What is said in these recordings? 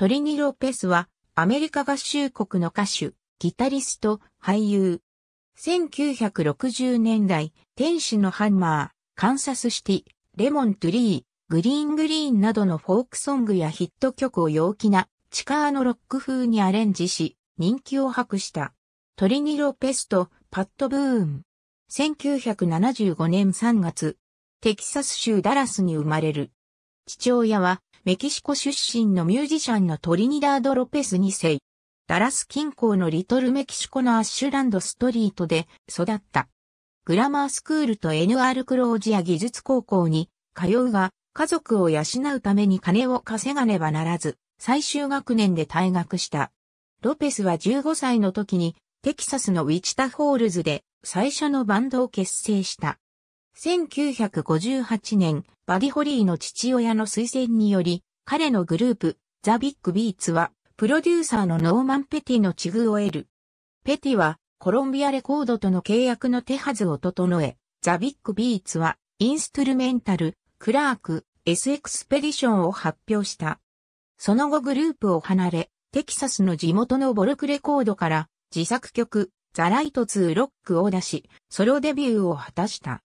トリニ・ロペスは、アメリカ合衆国の歌手、ギタリスト、俳優。1960年代、天使のハンマー、カンサスシティ、レモン・トゥリー、グリーン・グリーンなどのフォークソングやヒット曲を陽気な、地下のロック風にアレンジし、人気を博した。トリニ・ロペスとパット・ブーン。1975年3月、テキサス州ダラスに生まれる。父親はメキシコ出身のミュージシャンのトリニダード・ロペス2世。ダラス近郊のリトルメキシコのアッシュランドストリートで育った。グラマースクールと NR クロージア技術高校に通うが、家族を養うために金を稼がねばならず、最終学年で退学した。ロペスは15歳の時にテキサスのウィチタホールズで最初のバンドを結成した。1958年、バディホリーの父親の推薦により、彼のグループ、ザ・ビッグ・ビーツは、プロデューサーのノーマン・ペティの地遇を得る。ペティは、コロンビアレコードとの契約の手はずを整え、ザ・ビッグ・ビーツは、インストゥルメンタル、クラーク、S エクスペディションを発表した。その後グループを離れ、テキサスの地元のボルクレコードから、自作曲、ザ・ライト・ツー・ロックを出し、ソロデビューを果たした。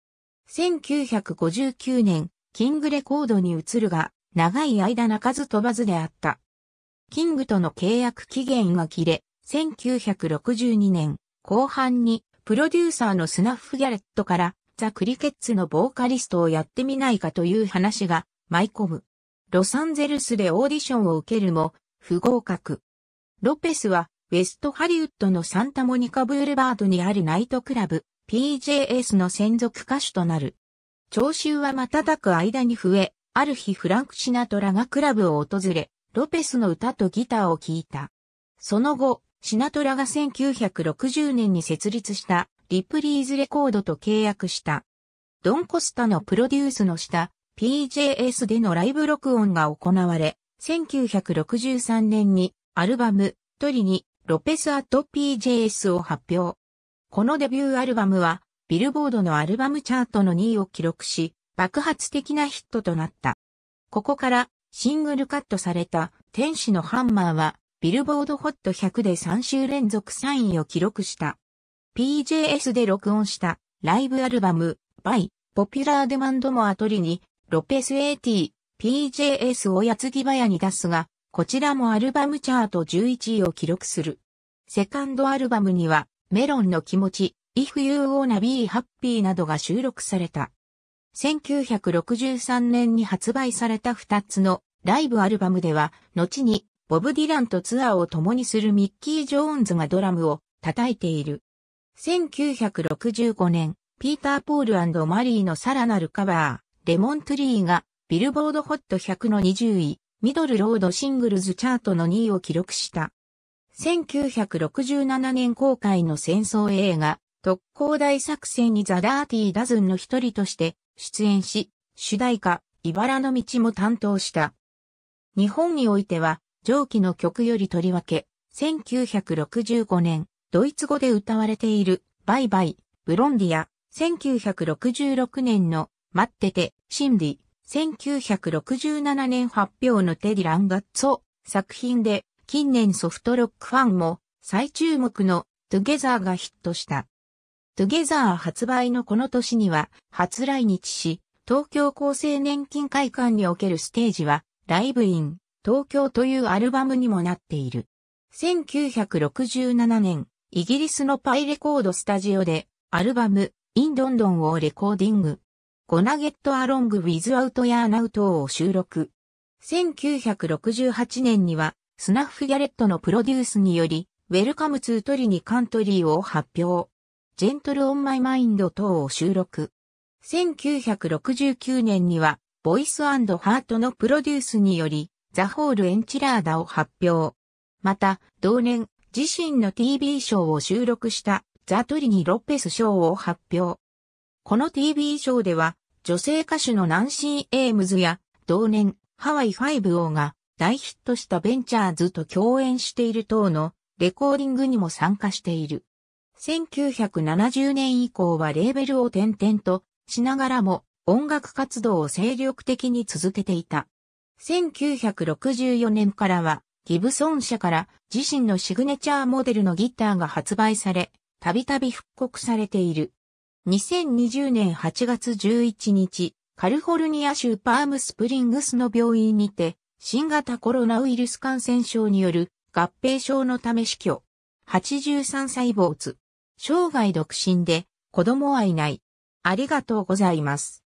1959年、キングレコードに移るが、長い間泣かず飛ばずであった。キングとの契約期限が切れ、1962年後半にプロデューサーのスナッフ・ギャレットからザ・クリケッツのボーカリストをやってみないかという話が舞い込む。ロサンゼルスでオーディションを受けるも不合格。ロペスはウェストハリウッドのサンタモニカ・ブールバードにあるナイトクラブ PJS の専属歌手となる。聴衆は瞬く間に増え、ある日フランク・シナトラがクラブを訪れ、ロペスの歌とギターを聴いた。その後、シナトラが1960年に設立したリプリーズレコードと契約した。ドン・コスタのプロデュースの下、PJS でのライブ録音が行われ、1963年にアルバム、トリにロペスット・ PJS を発表。このデビューアルバムは、ビルボードのアルバムチャートの2位を記録し、爆発的なヒットとなった。ここから、シングルカットされた、天使のハンマーは、ビルボードホット100で3週連続3位を記録した。PJS で録音した、ライブアルバム、by、ポピュラーデマンドもアトリに、ロペス AT、PJS を矢継ぎ早に出すが、こちらもアルバムチャート11位を記録する。セカンドアルバムには、メロンの気持ち、If You Wanna Be Happy などが収録された。1963年に発売された2つのライブアルバムでは、後にボブ・ディランとツアーを共にするミッキー・ジョーンズがドラムを叩いている。1965年、ピーター・ポールマリーのさらなるカバー、レモン・トゥリーがビルボードホット100の20位、ミドルロードシングルズチャートの2位を記録した。1967年公開の戦争映画、特攻大作戦にザ・ダーティー・ダズンの一人として出演し、主題歌、茨の道も担当した。日本においては、上記の曲よりとりわけ、1965年、ドイツ語で歌われている、バイバイ、ブロンディア、1966年の、待ってて、シンディ、1967年発表のテディ・ランガッツォ、作品で、近年ソフトロックファンも最注目のトゥゲザーがヒットした。トゥゲザー発売のこの年には初来日し、東京厚生年金会館におけるステージはライブイン東京というアルバムにもなっている。1967年、イギリスのパイレコードスタジオでアルバムインドンドンをレコーディング。ゴナゲットアロングウィズアウトやアナウトを収録。1968年にはスナッフ・ギャレットのプロデュースにより、ウェルカム・ツー・トリニ・カントリーを発表。ジェントル・オン・マイ・マインド等を収録。1969年には、ボイスハートのプロデュースにより、ザ・ホール・エンチラーダを発表。また、同年、自身の TV ショーを収録したザ・トリニ・ロッペス賞を発表。この TV ショーでは、女性歌手のナンシー・エイムズや、同年、ハワイファイオ王が大ヒットしたベンチャーズと共演している等のレコーディングにも参加している。1970年以降はレーベルを転々としながらも音楽活動を精力的に続けていた。1964年からはギブソン社から自身のシグネチャーモデルのギターが発売され、たびたび復刻されている。2020年8月11日、カルフォルニア州パームスプリングスの病院にて、新型コロナウイルス感染症による合併症のため死去。83歳坊主。生涯独身で子供はいない。ありがとうございます。